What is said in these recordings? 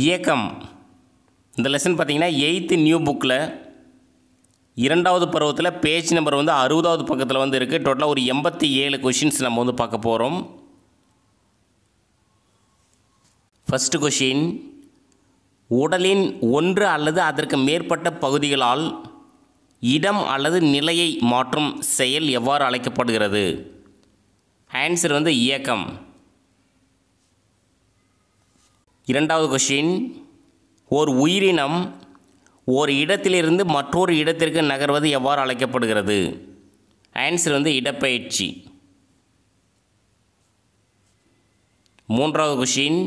இயக்கம் இந்த லெசன் பார்த்திங்கன்னா எயித்து நியூ புக்கில் இரண்டாவது பருவத்தில் பேஜ் நம்பர் வந்து அறுபதாவது பக்கத்தில் வந்து இருக்குது டோட்டலாக ஒரு எண்பத்தி ஏழு கொஷின்ஸ் நம்ம வந்து பார்க்க போகிறோம் ஃபஸ்ட்டு கொஷின் உடலின் ஒன்று அல்லது அதற்கு மேற்பட்ட பகுதிகளால் இடம் அல்லது நிலையை மாற்றும் செயல் எவ்வாறு அழைக்கப்படுகிறது ஆன்சர் வந்து இயக்கம் இரண்டாவது கொஷின் ஓர் உயிரினம் ஒரு இடத்திலிருந்து மற்றொரு இடத்திற்கு நகர்வது எவ்வாறு அழைக்கப்படுகிறது ஆன்சர் வந்து இடப்பயிற்சி மூன்றாவது கொஷின்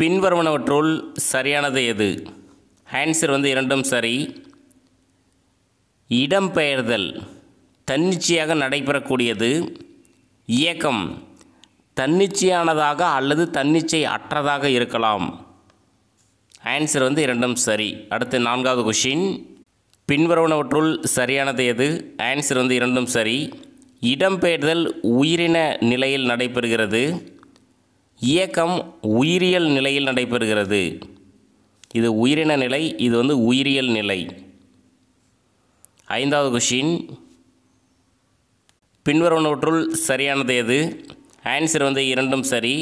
பின்வருவனவற்றுள் சரியானது எது ஆன்சர் வந்து இரண்டும் சரி இடம்பெயர்தல் தன்னிச்சையாக நடைபெறக்கூடியது இயக்கம் தன்னிச்சையானதாக அல்லது தன்னிச்சை அற்றதாக இருக்கலாம் ஆன்சர் வந்து இரண்டும் சரி அடுத்து நான்காவது கொஷின் பின்வருவனவற்றுள் சரியானது எது ஆன்சர் வந்து இரண்டும் சரி இடம்பெயர்தல் உயிரின நிலையில் நடைபெறுகிறது இயக்கம் உயிரியல் நிலையில் நடைபெறுகிறது இது உயிரின நிலை இது வந்து உயிரியல் நிலை ஐந்தாவது கொஷின் பின்வருவனவற்றுள் சரியானது எது ஆன்சர் வந்து இரண்டும் சரி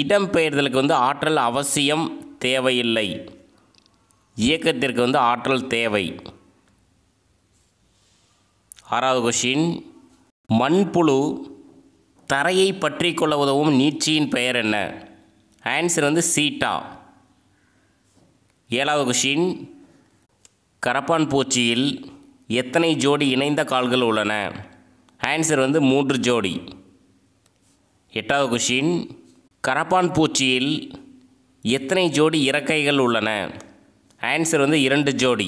இடம் பெயர்தலுக்கு வந்து ஆற்றல் அவசியம் தேவையில்லை இயக்கத்திற்கு வந்து ஆற்றல் தேவை ஆறாவது கொஷின் மண்புழு தரையை பற்றி கொள்ள உதவும் நீட்சியின் பெயர் என்ன ஆன்சர் வந்து சீட்டா ஏழாவது கொஷின் கரப்பான் பூச்சியில் எத்தனை ஜோடி இணைந்த கால்கள் உள்ளன ஆன்சர் வந்து மூன்று ஜோடி எட்டாவது கொஷின் கரப்பான் பூச்சியில் எத்தனை ஜோடி இறக்கைகள் உள்ளன ஆன்சர் வந்து இரண்டு ஜோடி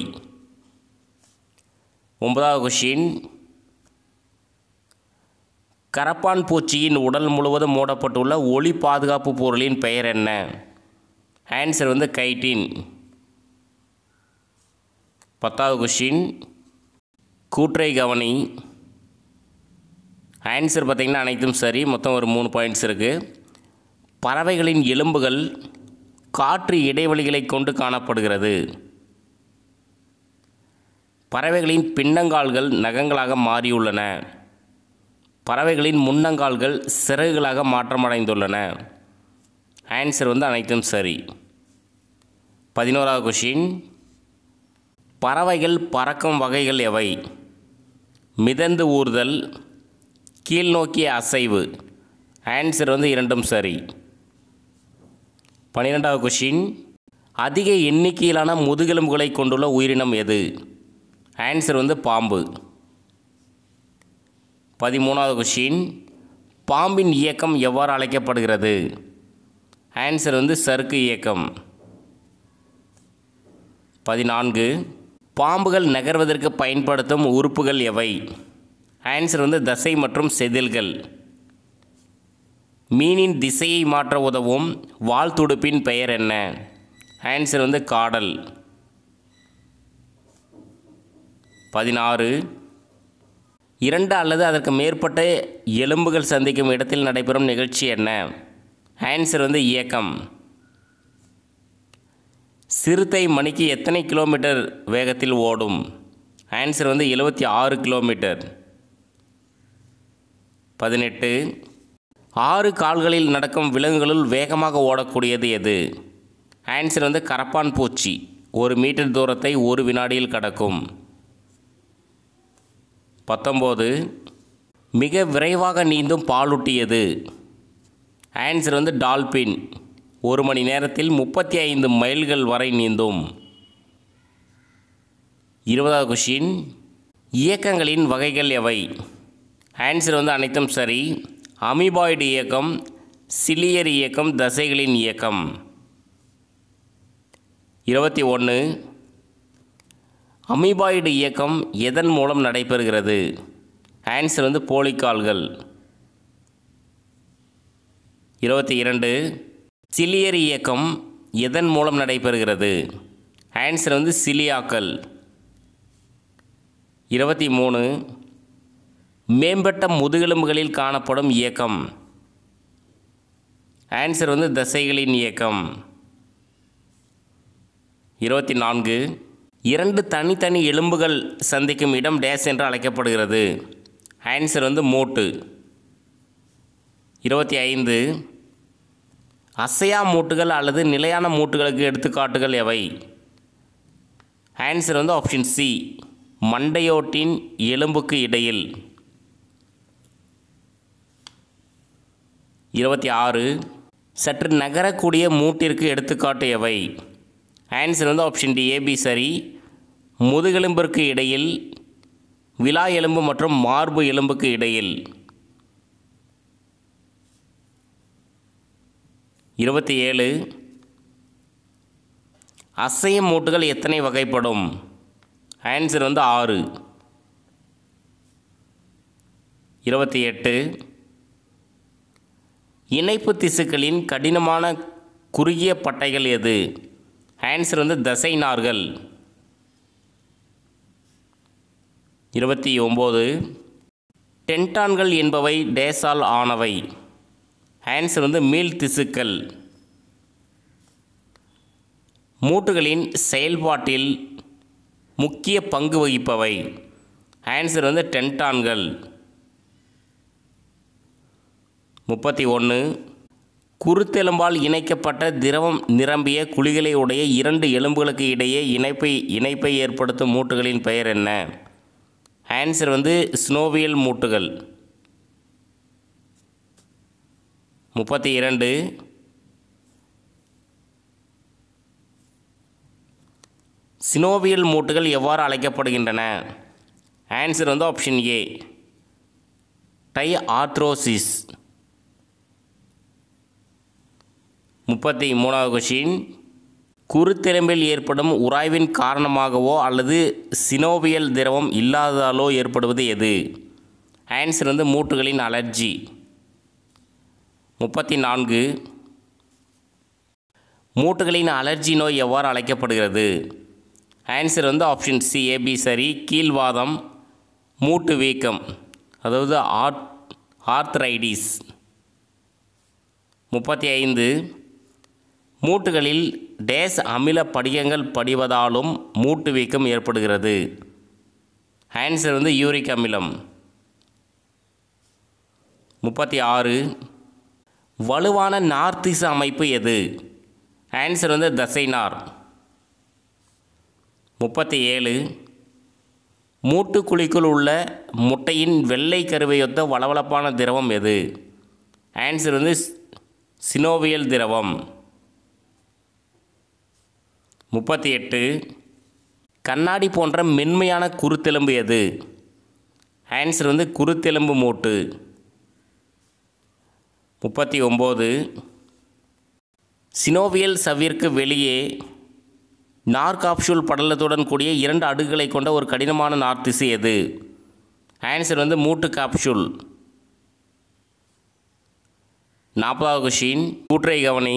ஒன்பதாவது கொஷின் கரப்பான் பூச்சியின் உடல் முழுவதும் மூடப்பட்டுள்ள ஒளி பாதுகாப்பு பொருளின் பெயர் என்ன ஆன்சர் வந்து கைட்டின் பத்தாவது கொஷின் கூற்றை கவனி ஆன்சர் பார்த்திங்கன்னா அனைத்தும் சரி மொத்தம் ஒரு மூணு பாயிண்ட்ஸ் இருக்குது பறவைகளின் எலும்புகள் காற்று இடைவெளிகளை கொண்டு காணப்படுகிறது பறவைகளின் பின்னங்கால்கள் நகங்களாக மாறியுள்ளன பறவைகளின் முன்னங்கால்கள் சிறகுகளாக மாற்றமடைந்துள்ளன ஆன்சர் வந்து அனைத்தும் சரி பதினோராவது கொஷின் பறவைகள் பறக்கும் வகைகள் எவை மிதந்து ஊர்தல் கீழ்நோக்கிய அசைவு ஆன்சர் வந்து இரண்டும் சரி பன்னிரெண்டாவது கொஷின் அதிக எண்ணிக்கையிலான முதுகெலும்புகளை கொண்டுள்ள உயிரினம் எது ஆன்சர் வந்து பாம்பு பதிமூணாவது கொஷின் பாம்பின் இயக்கம் எவ்வாறு அழைக்கப்படுகிறது ஆன்சர் வந்து சறுக்கு இயக்கம் பதினான்கு பாம்புகள் நகர்வதற்கு பயன்படுத்தும் உறுப்புகள் எவை ஆன்சர் வந்து தசை மற்றும் செதில்கள் மீனின் திசையை மாற்ற உதவும் வால் துடுப்பின் பெயர் என்ன ஆன்சர் வந்து காடல் பதினாறு இரண்டு அல்லது அதற்கு மேற்பட்ட எலும்புகள் சந்திக்கும் இடத்தில் நடைபெறும் நிகழ்ச்சி என்ன ஆன்சர் வந்து இயக்கம் சிறுத்தை மணிக்கு எத்தனை கிலோமீட்டர் வேகத்தில் ஓடும் ஆன்சர் வந்து எழுபத்தி ஆறு கிலோமீட்டர் பதினெட்டு ஆறு கால்களில் நடக்கும் விலங்குகளுள் வேகமாக ஓடக்கூடியது எது ஆன்சர் வந்து கரப்பான் பூச்சி ஒரு மீட்டர் தூரத்தை ஒரு வினாடியில் கடக்கும் பத்தொம்போது மிக விரைவாக நீந்தும் பாலூட்டியது ஆன்சர் வந்து டால்பின் ஒரு மணி நேரத்தில் முப்பத்தி ஐந்து மைல்கள் வரை நீந்தும் இருபதாவது கொஷின் இயக்கங்களின் வகைகள் எவை ஆன்சர் வந்து அனைத்தும் சரி அமிபாய்டு இயக்கம் சிலியர் இயக்கம் தசைகளின் இயக்கம் இருபத்தி ஒன்று அமிபாய்டு இயக்கம் எதன் மூலம் நடைபெறுகிறது ஆன்சர் வந்து போலிக்கால்கள் இருபத்தி இரண்டு சிலியர் இயக்கம் எதன் மூலம் நடைபெறுகிறது ஆன்சர் வந்து சிலியாக்கள் இருபத்தி மூணு மேம்பட்ட முதுகெலும்புகளில் காணப்படும் இயக்கம் ஆன்சர் வந்து தசைகளின் இயக்கம் இருபத்தி நான்கு இரண்டு தனித்தனி எலும்புகள் சந்திக்கும் இடம் டேஸ் என்று அழைக்கப்படுகிறது ஆன்சர் வந்து மூட்டு இருபத்தி ஐந்து அசையா மூட்டுகள் அல்லது நிலையான மூட்டுகளுக்கு எடுத்துக்காட்டுகள் எவை ஆன்சர் வந்து ஆப்ஷன் சி மண்டையோட்டின் எலும்புக்கு இடையில் இருபத்தி ஆறு சற்று நகரக்கூடிய மூட்டிற்கு எடுத்துக்காட்டு எவை ஆன்சர் வந்து ஆப்ஷன் டி ஏபி சரி முதுகெலும்பிற்கு இடையில் விழா எலும்பு மற்றும் மார்பு எலும்புக்கு இடையில் இருபத்தி ஏழு அசையும் மூட்டுகள் எத்தனை வகைப்படும் ஆன்சர் வந்து ஆறு இருபத்தி எட்டு இணைப்பு திசுக்களின் கடினமான குறுகிய பட்டைகள் எது ஆன்சர் வந்து தசை நார்கள் இருபத்தி ஒம்பது டென்டான்கள் என்பவை டேசால் ஆனவை ஆன்சர் வந்து மீள் திசுக்கள் மூட்டுகளின் செயல்பாட்டில் முக்கிய பங்கு வகிப்பவை ஆன்சர் வந்து டென்டான்கள் முப்பத்தி ஒன்று குருத்தெலும்பால் இணைக்கப்பட்ட திரவம் நிரம்பிய குழிகளை உடைய இரண்டு எலும்புகளுக்கு இடையே இணைப்பை இணைப்பை ஏற்படுத்தும் மூட்டுகளின் பெயர் என்ன ஆன்சர் வந்து ஸ்னோவியல் மூட்டுகள் முப்பத்தி இரண்டு சினோவியல் மூட்டுகள் எவ்வாறு அழைக்கப்படுகின்றன ஆன்சர் வந்து ஆப்ஷன் ஏ டை ஆர்த்ரோசிஸ் முப்பத்தி மூணாவது கொஷின் குறுத்திரம்பில் ஏற்படும் உராய்வின் காரணமாகவோ அல்லது சினோவியல் திரவம் இல்லாததாலோ ஏற்படுவது எது ஆன்சர் வந்து மூட்டுகளின் அலர்ஜி முப்பத்தி நான்கு மூட்டுகளின் அலர்ஜி நோய் எவ்வாறு அழைக்கப்படுகிறது ஆன்சர் வந்து ஆப்ஷன் சி ஏபி சரி கீழ்வாதம் மூட்டு வீக்கம் அதாவது ஆர்த் ஆர்த்ரைடிஸ் முப்பத்தி ஐந்து மூட்டுகளில் டேஸ் அமில படிகங்கள் படிவதாலும் மூட்டு வீக்கம் ஏற்படுகிறது ஆன்சர் வந்து யூரிக் அமிலம் முப்பத்தி ஆறு வலுவான நார்த்திச அமைப்பு எது ஆன்சர் வந்து தசைனார் முப்பத்தி ஏழு மூட்டுக்குழிக்குள் உள்ள முட்டையின் வெள்ளை கருவையொத்த வளவளப்பான திரவம் எது ஆன்சர் வந்து சினோவியல் திரவம் முப்பத்தி எட்டு கண்ணாடி போன்ற மென்மையான குருத்தெலும்பு எது ஆன்சர் வந்து குருத்தெலும்பு மூட்டு முப்பத்தி ஒம்பது சினோவியல் சவ்விற்கு வெளியே நார்காப்சூல் படலத்துடன் கூடிய இரண்டு அடுகுகளை கொண்ட ஒரு கடினமான நார்த்திசு எது ஆன்சர் வந்து மூட்டு காப்சூல் நாற்பதாவது கொஷின் கூற்றை கவனி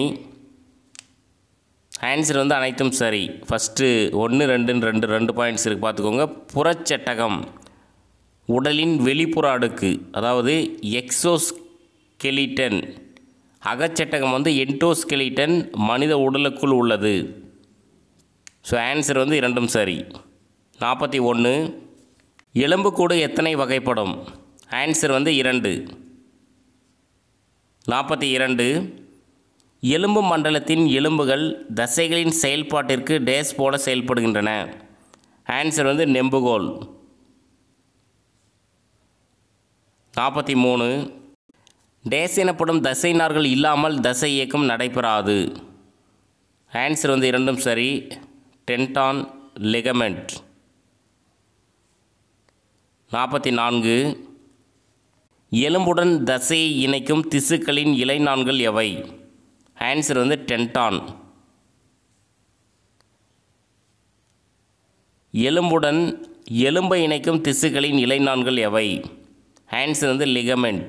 ஆன்சர் வந்து அனைத்தும் சரி ஃபஸ்ட்டு ஒன்று ரெண்டுன்னு ரெண்டு ரெண்டு பாயிண்ட்ஸ் இருக்குது பார்த்துக்கோங்க புறச்சட்டகம் உடலின் வெளிப்புற அடுக்கு அதாவது எக்ஸோஸ்கெலிட்டன் அகச்சட்டகம் வந்து என்டோஸ்கெலிட்டன் மனித உடலுக்குள் உள்ளது ஸோ ஆன்சர் வந்து இரண்டும் சரி நாற்பத்தி ஒன்று எலும்புக்கூடு எத்தனை வகைப்படும் ஆன்சர் வந்து இரண்டு நாற்பத்தி இரண்டு எலும்பு மண்டலத்தின் எலும்புகள் தசைகளின் செயல்பாட்டிற்கு டேஸ் போல செயல்படுகின்றன ஆன்சர் வந்து நெம்புகோல் நாற்பத்தி மூணு டேஸ் எனப்படும் தசை நார்கள் இல்லாமல் தசை இயக்கம் நடைபெறாது ஆன்சர் வந்து இரண்டும் சரி டென்டான் லெகமெண்ட் நாற்பத்தி நான்கு எலும்புடன் தசையை இணைக்கும் திசுக்களின் இலை நான்கள் எவை ஆன்சர் வந்து டென்டான் எலும்புடன் எலும்பை இணைக்கும் திசுக்களின் இலைநான்கள் எவை ஆன்சர் வந்து லிகமெண்ட்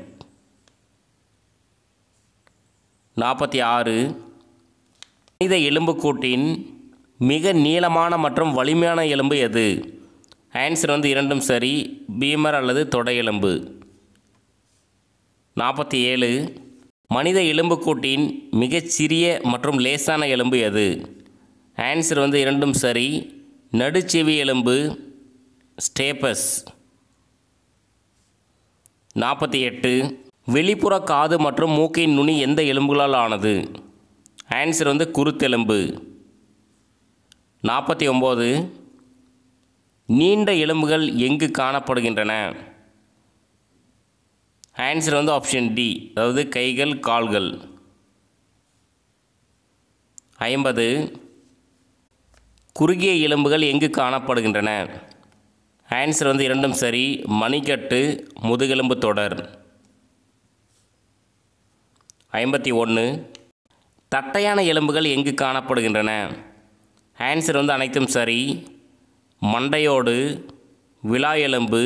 நாற்பத்தி ஆறு மனித எலும்புக்கூட்டின் மிக நீளமான மற்றும் வலிமையான எலும்பு எது ஆன்சர் வந்து இரண்டும் சரி பீமர் அல்லது தொடை எலும்பு நாற்பத்தி ஏழு மனித எலும்புக்கூட்டின் மிகச்சிறிய மற்றும் லேசான எலும்பு எது ஆன்சர் வந்து இரண்டும் சரி நடுச்செவி எலும்பு ஸ்டேப்பஸ் நாற்பத்தி எட்டு வெளிப்புற காது மற்றும் மூக்கின் நுனி எந்த எலும்புகளால் ஆனது ஆன்சர் வந்து குருத்தெலும்பு நாற்பத்தி ஒம்பது நீண்ட எலும்புகள் எங்கு காணப்படுகின்றன ஆன்சர் வந்து ஆப்ஷன் டி அதாவது கைகள் கால்கள் ஐம்பது குறுகிய எலும்புகள் எங்கு காணப்படுகின்றன ஆன்சர் வந்து இரண்டும் சரி மணிக்கட்டு முதுகெலும்பு தொடர் ஐம்பத்தி ஒன்று தட்டையான எலும்புகள் எங்கு காணப்படுகின்றன ஆன்சர் வந்து அனைத்தும் சரி மண்டையோடு விழா எலும்பு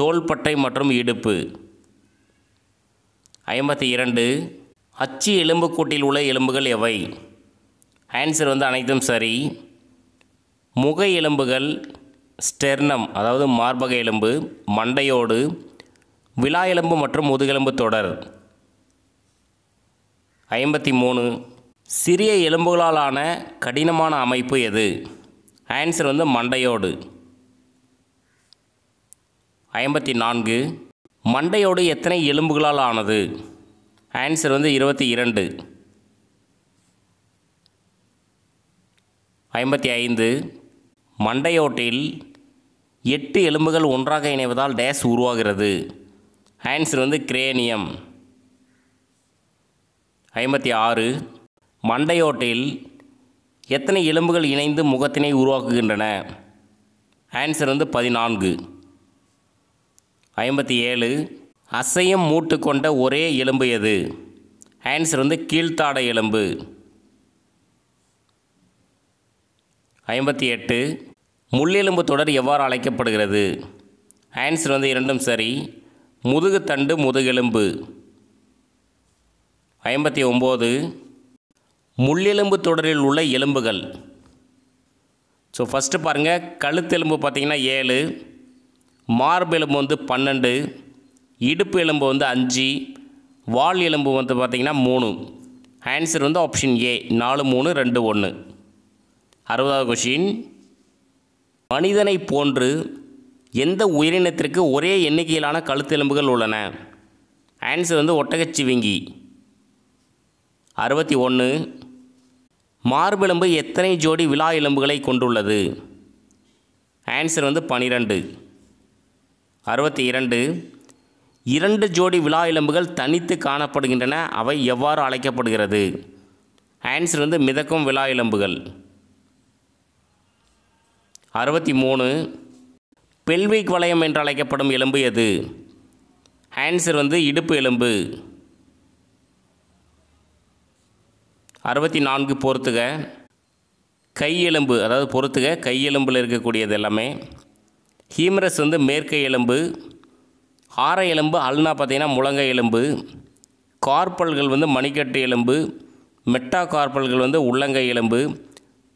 தோள்பட்டை மற்றும் இடுப்பு ஐம்பத்தி இரண்டு அச்சு எலும்புக்கூட்டில் உள்ள எலும்புகள் எவை ஆன்சர் வந்து அனைத்தும் சரி முக எலும்புகள் ஸ்டெர்னம் அதாவது மார்பக எலும்பு மண்டையோடு விழா எலும்பு மற்றும் முதுகெலும்பு தொடர் ஐம்பத்தி மூணு சிறிய எலும்புகளாலான கடினமான அமைப்பு எது ஆன்சர் வந்து மண்டையோடு ஐம்பத்தி நான்கு மண்டையோடு எத்தனை எலும்புகளால் ஆனது ஆன்சர் வந்து இருபத்தி இரண்டு ஐம்பத்தி ஐந்து மண்டையோட்டில் எட்டு எலும்புகள் ஒன்றாக இணைவதால் டேஸ் உருவாகிறது ஆன்சர் வந்து கிரேனியம் ஐம்பத்தி ஆறு மண்டையோட்டில் எத்தனை எலும்புகள் இணைந்து முகத்தினை உருவாக்குகின்றன ஆன்சர் வந்து பதினான்கு ஐம்பத்தி ஏழு அசையம் மூட்டு கொண்ட ஒரே எலும்பு எது ஆன்சர் வந்து கீழ்த்தாட எலும்பு ஐம்பத்தி எட்டு முள்ளெலும்பு தொடர் எவ்வாறு அழைக்கப்படுகிறது ஆன்சர் வந்து இரண்டும் சரி முதுகுத்தண்டு முதுகெலும்பு ஐம்பத்தி ஒம்பது முள்ளெலும்பு தொடரில் உள்ள எலும்புகள் ஸோ ஃபஸ்ட்டு பாருங்கள் கழுத்தெலும்பு பார்த்திங்கன்னா ஏழு மார்பு எலும்பு வந்து பன்னெண்டு இடுப்பு எலும்பு வந்து அஞ்சு வால் எலும்பு வந்து பார்த்திங்கன்னா மூணு ஆன்சர் வந்து ஆப்ஷன் ஏ நாலு மூணு ரெண்டு ஒன்று அறுபதாவது கொஷின் மனிதனை போன்று எந்த உயிரினத்திற்கு ஒரே எண்ணிக்கையிலான கழுத்தெலும்புகள் உள்ளன ஆன்சர் வந்து ஒட்டகச்சிவிங்கி அறுபத்தி ஒன்று மார்பெலும்பு எத்தனை ஜோடி விழா எலும்புகளை கொண்டுள்ளது ஆன்சர் வந்து பனிரெண்டு அறுபத்தி இரண்டு இரண்டு ஜோடி விழா எலும்புகள் தனித்து காணப்படுகின்றன அவை எவ்வாறு அழைக்கப்படுகிறது ஆன்சர் வந்து மிதக்கும் விழா எலும்புகள் அறுபத்தி மூணு பெல்விக் வளையம் என்று அழைக்கப்படும் எலும்பு எது ஆன்சர் வந்து இடுப்பு எலும்பு அறுபத்தி நான்கு பொறுத்துக கை எலும்பு அதாவது பொறுத்துக கை எலும்பில் இருக்கக்கூடியது எல்லாமே ஹீமரஸ் வந்து மேற்கை எலும்பு ஆர எலும்பு அல்னா பார்த்திங்கன்னா முழங்கை எலும்பு கார்பல்கள் வந்து மணிக்கட்டு எலும்பு மெட்டா கார்பல்கள் வந்து உள்ளங்கை எலும்பு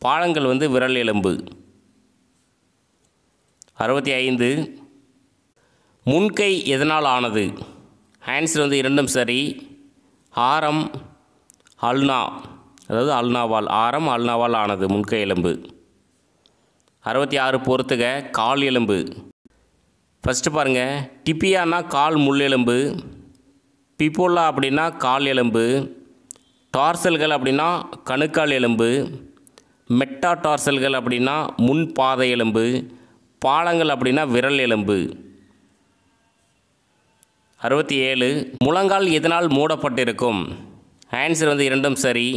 பாலங்கள் வந்து விரல் எலும்பு அறுபத்தி ஐந்து முன்கை எதனால் ஆனது ஆன்சர் வந்து இரண்டும் சரி ஆரம் அல்னா அதாவது அல்னாவால் ஆரம் அல்னாவால் ஆனது முன்கை எலும்பு அறுபத்தி ஆறு பொறுத்துக கால் எலும்பு ஃபஸ்ட்டு பாருங்கள் டிப்பியானா கால் முள்ளெலும்பு பிப்போலா அப்படின்னா கால் எலும்பு டார்சல்கள் அப்படின்னா கணுக்கால் எலும்பு மெட்டா டார்சல்கள் அப்படின்னா முன் பாதை எலும்பு பாலங்கள் அப்படின்னா விரல் எலும்பு அறுபத்தி ஏழு முழங்கால் எதனால் மூடப்பட்டிருக்கும் ஆன்சர் வந்து இரண்டும் சரி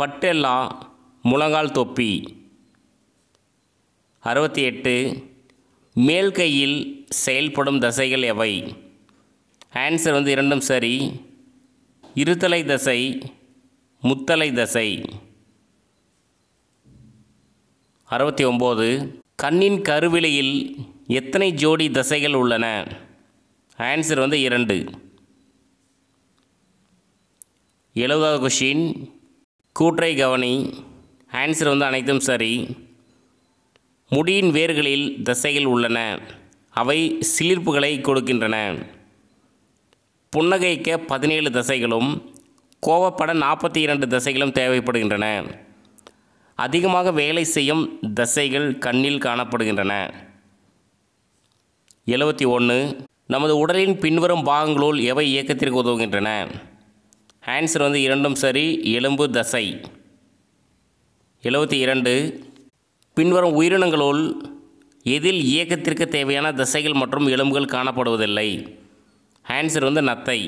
பட்டெல்லா முழங்கால் தொப்பி அறுபத்தி எட்டு மேல் கையில் செயல்படும் தசைகள் எவை ஆன்சர் வந்து இரண்டும் சரி இருத்தலை தசை முத்தலை தசை அறுபத்தி ஒம்பது கண்ணின் கருவிலையில் எத்தனை ஜோடி தசைகள் உள்ளன ஆன்சர் வந்து இரண்டு எழுபதாவது கொஷின் கூற்றை கவனி ஆன்சர் வந்து அனைத்தும் சரி முடியின் வேர்களில் தசைகள் உள்ளன அவை சிலிர்ப்புகளை கொடுக்கின்றன புன்னகைக்க பதினேழு தசைகளும் கோவப்பட நாற்பத்தி இரண்டு தசைகளும் தேவைப்படுகின்றன அதிகமாக வேலை செய்யும் தசைகள் கண்ணில் காணப்படுகின்றன எழுபத்தி ஒன்று நமது உடலின் பின்வரும் பாகங்களுள் எவை இயக்கத்திற்கு உதவுகின்றன ஆன்சர் வந்து இரண்டும் சரி எலும்பு தசை எழுபத்தி இரண்டு பின்வரும் உயிரினங்களுள் எதில் இயக்கத்திற்கு தேவையான தசைகள் மற்றும் எலும்புகள் காணப்படுவதில்லை ஆன்சர் வந்து நத்தை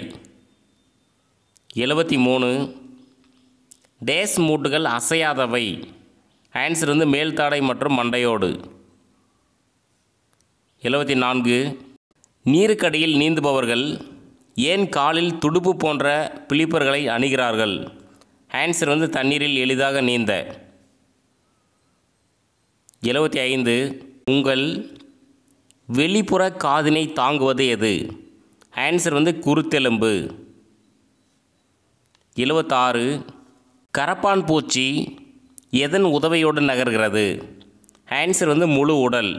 எழுபத்தி மூணு டேஸ் மூட்டுகள் அசையாதவை ஆன்சர் வந்து மேல்தாடை மற்றும் மண்டையோடு எழுபத்தி நான்கு நீருக்கடியில் நீந்துபவர்கள் ஏன் காலில் துடுப்பு போன்ற பிளிப்பர்களை அணுகிறார்கள் ஆன்சர் வந்து தண்ணீரில் எளிதாக நீந்த எழுபத்தி ஐந்து உங்கள் வெளிப்புற காதினை தாங்குவது எது ஆன்சர் வந்து குருத்தெலும்பு எழுபத்தாறு கரப்பான் பூச்சி எதன் உதவியோடு நகர்கிறது ஆன்சர் வந்து முழு உடல்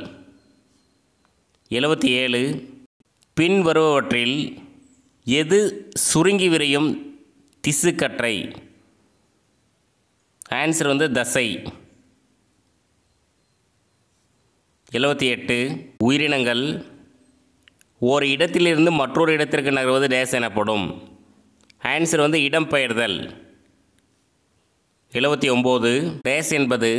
எழுபத்தி ஏழு பின்வருபவற்றில் எது சுருங்கி விரையும் திசுக்கற்றை ஆன்சர் வந்து தசை எழுபத்தி எட்டு உயிரினங்கள் ஒரு இடத்திலிருந்து மற்றொரு இடத்திற்கு நகர்வது டேஸ் எனப்படும் ஆன்சர் வந்து இடம்பெயர்தல் எழுபத்தி ஒம்பது டேஸ் என்பது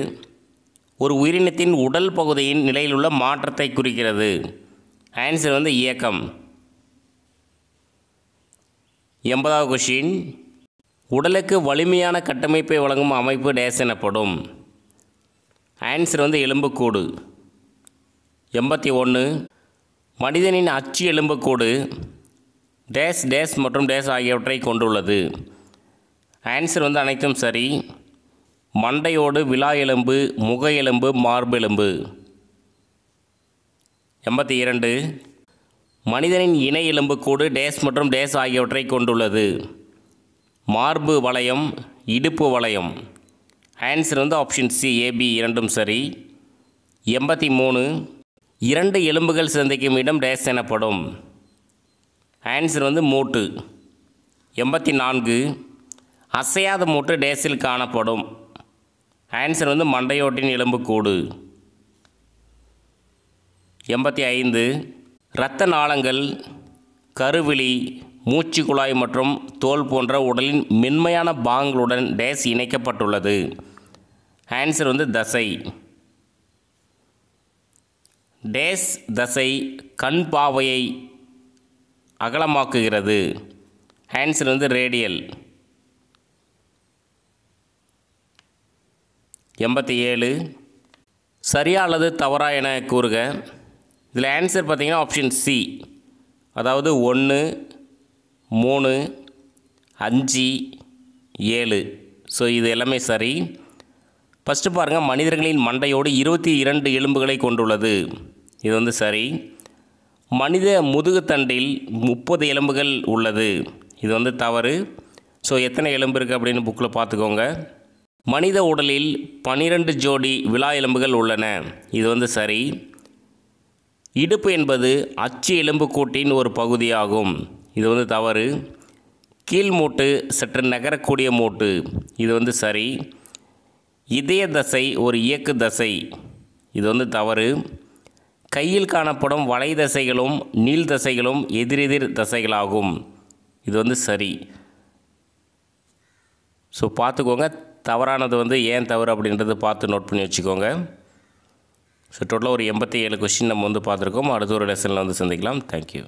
ஒரு உயிரினத்தின் உடல் பகுதியின் நிலையிலுள்ள மாற்றத்தை குறிக்கிறது ஆன்சர் வந்து இயக்கம் எண்பதாவது கொஷின் உடலுக்கு வலிமையான கட்டமைப்பை வழங்கும் அமைப்பு டேஸ் எனப்படும் ஆன்சர் வந்து எலும்புக்கூடு எண்பத்தி ஒன்று மனிதனின் அச்சு எலும்புக்கூடு டேஸ் டேஸ் மற்றும் டேஸ் ஆகியவற்றை கொண்டுள்ளது ஆன்சர் வந்து அனைத்தும் சரி மண்டையோடு விழா எலும்பு முக எலும்பு மார்பு எலும்பு எண்பத்தி இரண்டு மனிதனின் இணை எலும்புக்கூடு டேஸ் மற்றும் டேஸ் ஆகியவற்றை கொண்டுள்ளது மார்பு வளையம் இடுப்பு வளையம் ஆன்சர் வந்து ஆப்ஷன் சி ஏபி இரண்டும் சரி எண்பத்தி மூணு இரண்டு எலும்புகள் சந்திக்கும் இடம் டேஸ் எனப்படும் ஆன்சர் வந்து மூட்டு எண்பத்தி நான்கு அசையாத மூட்டு டேஸில் காணப்படும் ஆன்சர் வந்து மண்டையோட்டின் எலும்புக்கூடு எண்பத்தி ஐந்து இரத்த நாளங்கள் கருவிழி மூச்சு குழாய் மற்றும் தோல் போன்ற உடலின் மென்மையான பாகங்களுடன் டேஸ் இணைக்கப்பட்டுள்ளது ஆன்சர் வந்து தசை டேஸ் தசை கண் பாவையை அகலமாக்குகிறது ஹேண்ட்ஸில் வந்து ரேடியல் எண்பத்தி ஏழு சரியா அல்லது தவறா என கூறுக இதில் ஆன்சர் பார்த்திங்கன்னா ஆப்ஷன் சி அதாவது ஒன்று மூணு அஞ்சு ஏழு ஸோ இது எல்லாமே சரி ஃபஸ்ட்டு பாருங்கள் மனிதர்களின் மண்டையோடு இருபத்தி இரண்டு எலும்புகளை கொண்டுள்ளது இது வந்து சரி மனித முதுகுத்தண்டில் முப்பது எலும்புகள் உள்ளது இது வந்து தவறு ஸோ எத்தனை எலும்பு இருக்குது அப்படின்னு புக்கில் பார்த்துக்கோங்க மனித உடலில் பனிரெண்டு ஜோடி விழா எலும்புகள் உள்ளன இது வந்து சரி இடுப்பு என்பது அச்சு எலும்பு கூட்டின் ஒரு பகுதியாகும் இது வந்து தவறு கீழ் மூட்டு சற்று நகரக்கூடிய மூட்டு இது வந்து சரி இதய தசை ஒரு இயக்கு தசை இது வந்து தவறு கையில் காணப்படும் வலை தசைகளும் நீள் தசைகளும் எதிரெதிர் தசைகளாகும் இது வந்து சரி ஸோ பார்த்துக்கோங்க தவறானது வந்து ஏன் தவறு அப்படின்றத பார்த்து நோட் பண்ணி வச்சுக்கோங்க ஸோ டோட்டலாக ஒரு எண்பத்தி ஏழு கொஷின் நம்ம வந்து பார்த்துருக்கோம் அடுத்த ஒரு லெசனில் வந்து சந்திக்கலாம் தேங்க்யூ